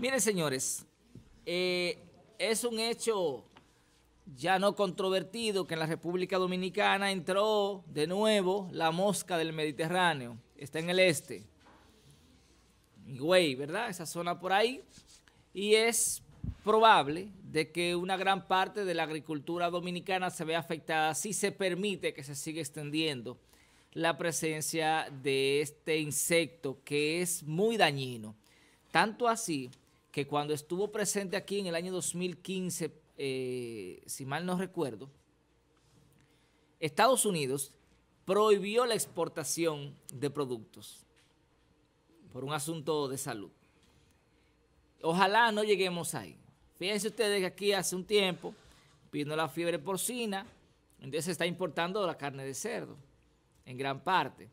Miren, señores, eh, es un hecho ya no controvertido que en la República Dominicana entró de nuevo la mosca del Mediterráneo. Está en el este. Güey, ¿verdad? Esa zona por ahí. Y es probable de que una gran parte de la agricultura dominicana se vea afectada si se permite que se siga extendiendo la presencia de este insecto que es muy dañino. Tanto así que cuando estuvo presente aquí en el año 2015, eh, si mal no recuerdo, Estados Unidos prohibió la exportación de productos por un asunto de salud. Ojalá no lleguemos ahí. Fíjense ustedes que aquí hace un tiempo vino la fiebre porcina, entonces se está importando la carne de cerdo, en gran parte.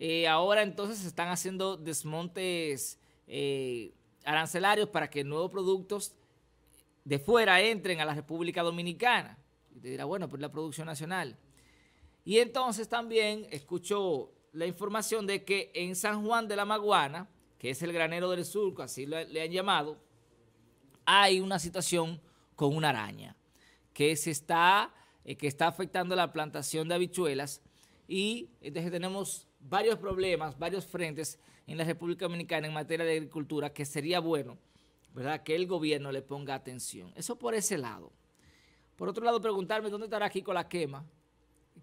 Eh, ahora entonces se están haciendo desmontes eh, arancelarios para que nuevos productos de fuera entren a la República Dominicana. Y te dirá, bueno, pues la producción nacional. Y entonces también escucho la información de que en San Juan de la Maguana, que es el granero del sur, así le han llamado, hay una situación con una araña que se está, eh, que está afectando la plantación de habichuelas y entonces tenemos varios problemas, varios frentes en la República Dominicana en materia de agricultura que sería bueno, ¿verdad?, que el gobierno le ponga atención. Eso por ese lado. Por otro lado, preguntarme dónde estará aquí con la quema,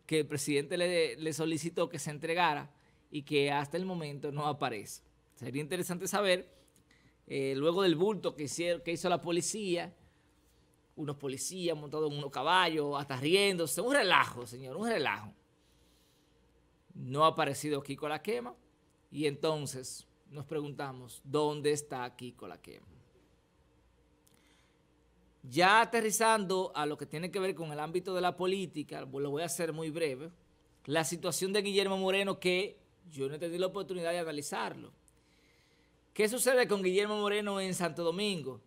que el presidente le, solicitó que se entregara y que hasta el momento no aparece. Sería interesante saber, eh, luego del bulto que, hicieron, que hizo la policía, unos policías montados en unos caballos, hasta riéndose, un relajo, señor, un relajo. No ha aparecido Kiko la quema y entonces nos preguntamos, ¿dónde está Kiko la quema? Ya aterrizando a lo que tiene que ver con el ámbito de la política, lo voy a hacer muy breve, la situación de Guillermo Moreno que yo no he tenido la oportunidad de analizarlo. ¿Qué sucede con Guillermo Moreno en Santo Domingo?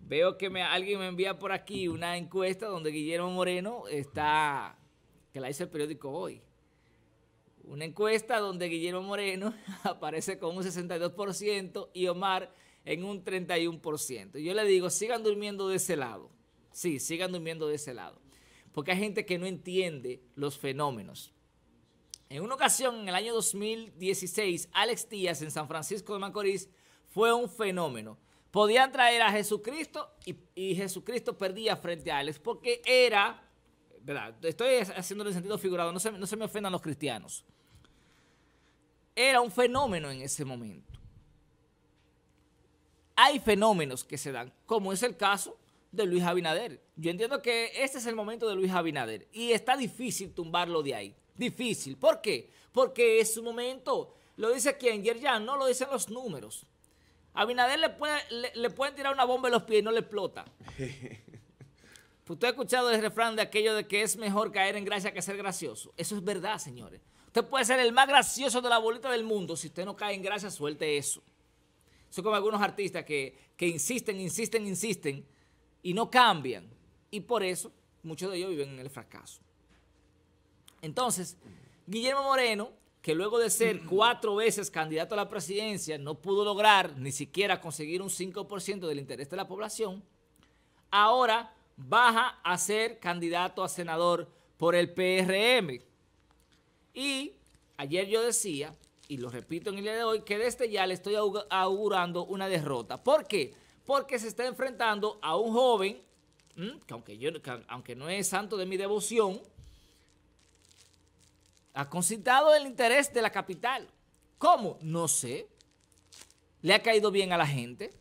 Veo que alguien me envía por aquí una encuesta donde Guillermo Moreno está, que la hizo el periódico hoy. Una encuesta donde Guillermo Moreno aparece con un 62% y Omar en un 31%. Yo le digo, sigan durmiendo de ese lado. Sí, sigan durmiendo de ese lado. Porque hay gente que no entiende los fenómenos. En una ocasión, en el año 2016, Alex Díaz en San Francisco de Macorís fue un fenómeno. Podían traer a Jesucristo y, y Jesucristo perdía frente a Alex porque era ¿verdad? Estoy haciéndolo en sentido figurado, no se, no se me ofendan los cristianos. Era un fenómeno en ese momento. Hay fenómenos que se dan, como es el caso de Luis Abinader. Yo entiendo que este es el momento de Luis Abinader y está difícil tumbarlo de ahí. Difícil. ¿Por qué? Porque es su momento. Lo dice quien, Yerjan, no lo dicen los números. A Abinader le, le, pueden tirar una bomba en los pies y no le explota. Usted pues ha escuchado el refrán de aquello de que es mejor caer en gracia que ser gracioso. Eso es verdad, señores. Usted puede ser el más gracioso de la bolita del mundo. Si usted no cae en gracia, suelte eso. Soy como algunos artistas que, que insisten, insisten, insisten y no cambian. Y por eso muchos de ellos viven en el fracaso. Entonces, Guillermo Moreno, que luego de ser cuatro veces candidato a la presidencia, no pudo lograr ni siquiera conseguir un 5% del interés de la población, ahora baja a ser candidato a senador por el PRM. Y ayer yo decía, y lo repito en el día de hoy, que desde este ya le estoy augurando una derrota. ¿Por qué? Porque se está enfrentando a un joven, que aunque, yo, aunque no es santo de mi devoción, ha concitado el interés de la capital. ¿Cómo? No sé. ¿Le ha caído bien a la gente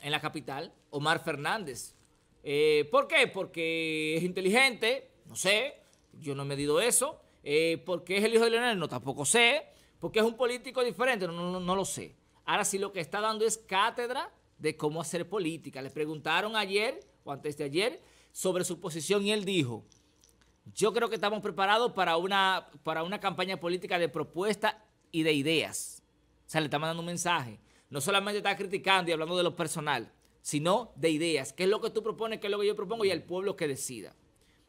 en la capital? Omar Fernández, eh, ¿Por qué? Porque es inteligente, no sé, yo no he medido eso. Eh, ¿Por qué es el hijo de Leonel? No, tampoco sé. ¿por qué es un político diferente? No, no, lo sé. Ahora sí lo que está dando es cátedra de cómo hacer política. Le preguntaron ayer, o antes de ayer, sobre su posición y él dijo, yo creo que estamos preparados para una, para una campaña política de propuestas y de ideas. O sea, le está mandando un mensaje. No solamente está criticando y hablando de lo personal, sino de ideas. ¿Qué es lo que tú propones? ¿Qué es lo que yo propongo? Y al pueblo que decida.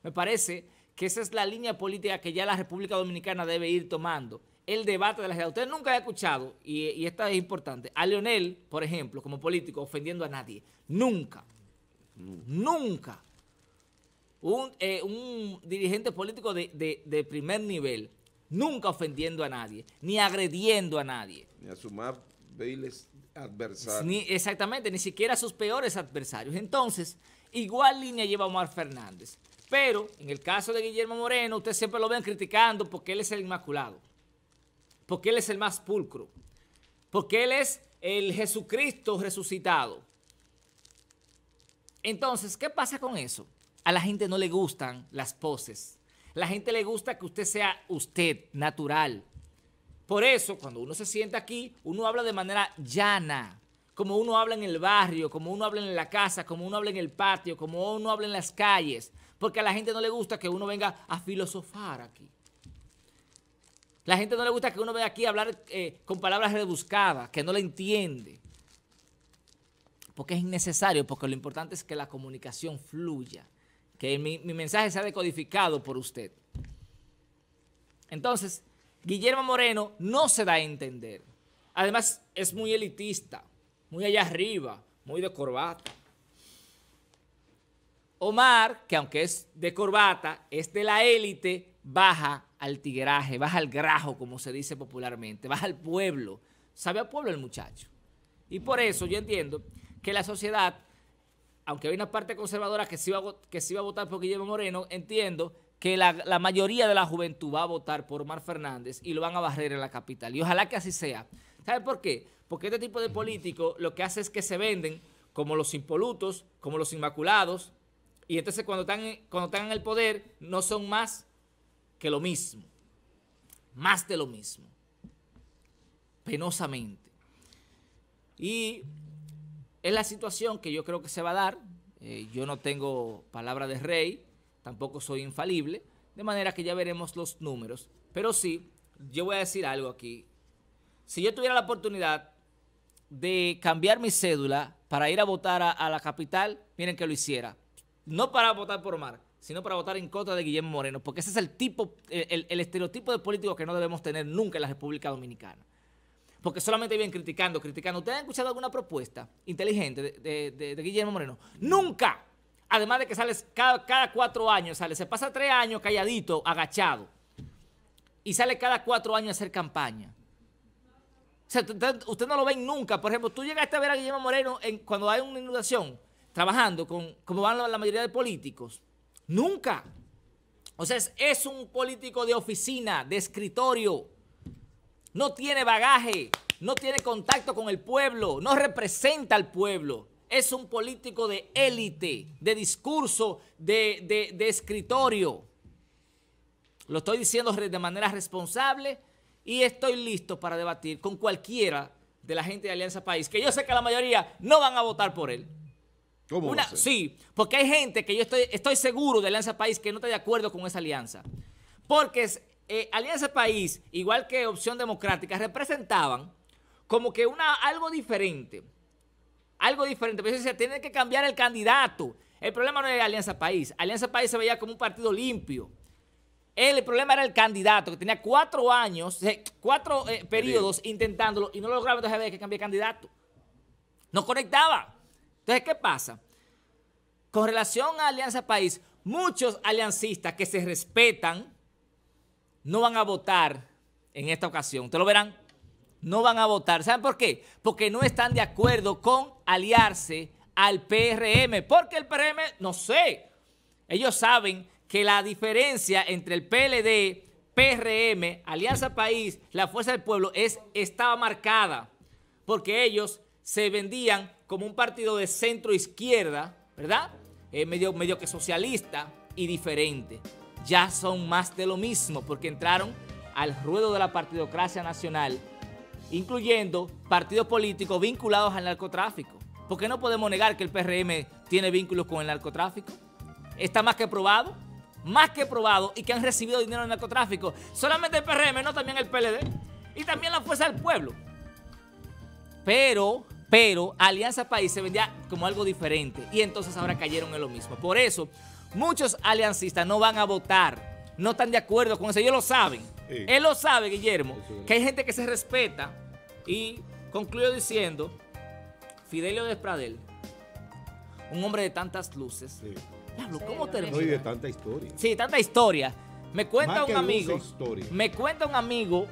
Me parece que esa es la línea política que ya la República Dominicana debe ir tomando. El debate de la gente Usted nunca ha escuchado, y, esta es importante, a Leonel, por ejemplo, como político, ofendiendo a nadie. Nunca. Nunca. Un, eh, dirigente político de, primer nivel nunca ofendiendo a nadie, ni agrediendo a nadie. Ni a adversarios. Ni, exactamente, ni siquiera sus peores adversarios. Entonces, igual línea lleva Omar Fernández. Pero en el caso de Guillermo Moreno, ustedes siempre lo ven criticando porque él es el inmaculado, porque él es el más pulcro, porque él es el Jesucristo resucitado. Entonces, ¿qué pasa con eso? A la gente no le gustan las poses. La gente le gusta que usted sea usted, natural, por eso, cuando uno se sienta aquí, uno habla de manera llana, como uno habla en el barrio, como uno habla en la casa, como uno habla en el patio, como uno habla en las calles, porque a la gente no le gusta que uno venga a filosofar aquí. La gente no le gusta que uno venga aquí a hablar eh, con palabras rebuscadas, que no le entiende, porque es innecesario, porque lo importante es que la comunicación fluya, que mi, mi mensaje sea decodificado por usted. Entonces, Guillermo Moreno no se da a entender. Además, es muy elitista, muy allá arriba, muy de corbata. Omar, que aunque es de corbata, es de la élite, baja al tigueraje, baja al grajo, como se dice popularmente, baja al pueblo. Sabe al pueblo el muchacho. Y por eso yo entiendo que la sociedad, aunque hay una parte conservadora que se va a, que se va a votar por Guillermo Moreno, entiendo que la, mayoría de la juventud va a votar por Mar Fernández y lo van a barrer en la capital. Y ojalá que así sea. ¿Sabe por qué? Porque este tipo de políticos lo que hace es que se venden como los impolutos, como los inmaculados, y entonces cuando están, cuando están en el poder no son más que lo mismo, más de lo mismo, penosamente. Y es la situación que yo creo que se va a dar, eh, yo no tengo palabra de rey, tampoco soy infalible, de manera que ya veremos los números. Pero sí, yo voy a decir algo aquí. Si yo tuviera la oportunidad de cambiar mi cédula para ir a votar a, la capital, miren que lo hiciera. No para votar por Omar, sino para votar en contra de Guillermo Moreno, porque ese es el tipo, el, estereotipo de político que no debemos tener nunca en la República Dominicana porque solamente vienen criticando, criticando. ¿Ustedes han escuchado alguna propuesta inteligente de Guillermo Moreno? ¡Nunca! además de que sales cada, cada cuatro años, sale, se pasa tres años calladito, agachado, y sale cada cuatro años a hacer campaña. usted, no lo ven nunca. Por ejemplo, tú llegaste a ver a Guillermo Moreno cuando hay una inundación, trabajando con, como van la, mayoría de políticos. Nunca. O sea, es un político de oficina, de escritorio. No tiene bagaje, no tiene contacto con el pueblo, no representa al pueblo es un político de élite, de discurso, de, escritorio. Lo estoy diciendo de manera responsable y estoy listo para debatir con cualquiera de la gente de Alianza País, que yo sé que la mayoría no van a votar por él. ¿Cómo sí, porque hay gente que yo estoy, estoy seguro de Alianza País que no está de acuerdo con esa alianza. Porque eh, Alianza País, igual que Opción Democrática, representaban como que una, algo diferente algo diferente. Pero eso tiene que cambiar el candidato. El problema no era Alianza País. Alianza País se veía como un partido limpio. el problema era el candidato, que tenía cuatro años, eh, cuatro eh, periodos intentándolo y no lo lograba, entonces había que cambiar candidato. No conectaba. Entonces, ¿qué pasa? Con relación a Alianza País, muchos aliancistas que se respetan no van a votar en esta ocasión. Te lo verán no van a votar. ¿Saben por qué? Porque no están de acuerdo con aliarse al PRM. Porque el PRM, no sé, ellos saben que la diferencia entre el PLD, PRM, Alianza País, la Fuerza del Pueblo, es, estaba marcada. Porque ellos se vendían como un partido de centro izquierda, ¿verdad? Eh, medio, medio que socialista y diferente. Ya son más de lo mismo porque entraron al ruedo de la partidocracia nacional incluyendo partidos políticos vinculados al narcotráfico. Porque no podemos negar que el PRM tiene vínculos con el narcotráfico. Está más que probado, más que probado, y que han recibido dinero del narcotráfico. Solamente el PRM, no también el PLD. Y también la Fuerza del Pueblo. Pero, pero, Alianza País se vendía como algo diferente. Y entonces ahora cayeron en lo mismo. Por eso, muchos aliancistas no van a votar. No están de acuerdo con eso. Ellos lo saben. Él lo sabe, Guillermo, que hay gente que se respeta. Y concluyo diciendo, Fidelio Despradel, un hombre de tantas luces. Sí. ¿cómo de tanta historia. Sí, tanta historia. Me cuenta un amigo. Me cuenta un amigo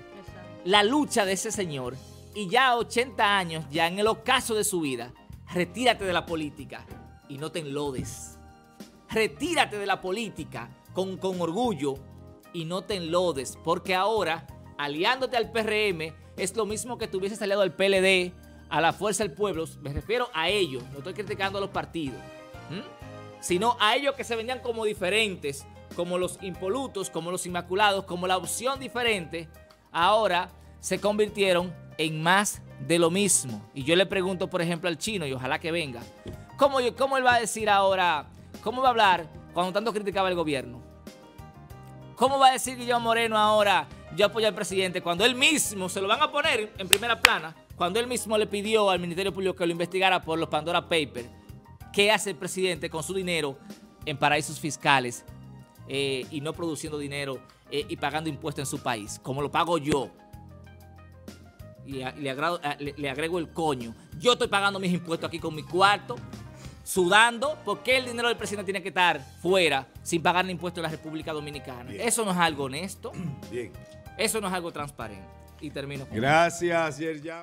la lucha de ese señor. Y ya 80 años, ya en el ocaso de su vida, retírate de la política y no te enlodes. Retírate de la política con, con orgullo, y no te enlodes, porque ahora, aliándote al PRM, es lo mismo que tuvieses aliado al PLD, a la Fuerza del Pueblo, me refiero a ellos, no estoy criticando a los partidos, sino a ellos que se venían como diferentes, como los impolutos, como los inmaculados, como la opción diferente, ahora se convirtieron en más de lo mismo. Y yo le pregunto, por ejemplo, al chino, y ojalá que venga, ¿cómo, cómo él va a decir ahora, cómo va a hablar cuando tanto criticaba el gobierno? ¿Cómo va a decir Guillermo Moreno ahora, yo apoyo al presidente, cuando él mismo se lo van a poner en primera plana, cuando él mismo le pidió al Ministerio Público que lo investigara por los Pandora Papers? ¿Qué hace el presidente con su dinero en paraísos fiscales eh, y no produciendo dinero eh, y pagando impuestos en su país? Como lo pago yo. Y, le agrego el coño. Yo estoy pagando mis impuestos aquí con mi cuarto, sudando, porque el dinero del presidente tiene que estar fuera sin pagar el impuesto de la República Dominicana? Eso no es algo honesto. Bien. Eso no es algo transparente. Y termino con Gracias, Yerjan.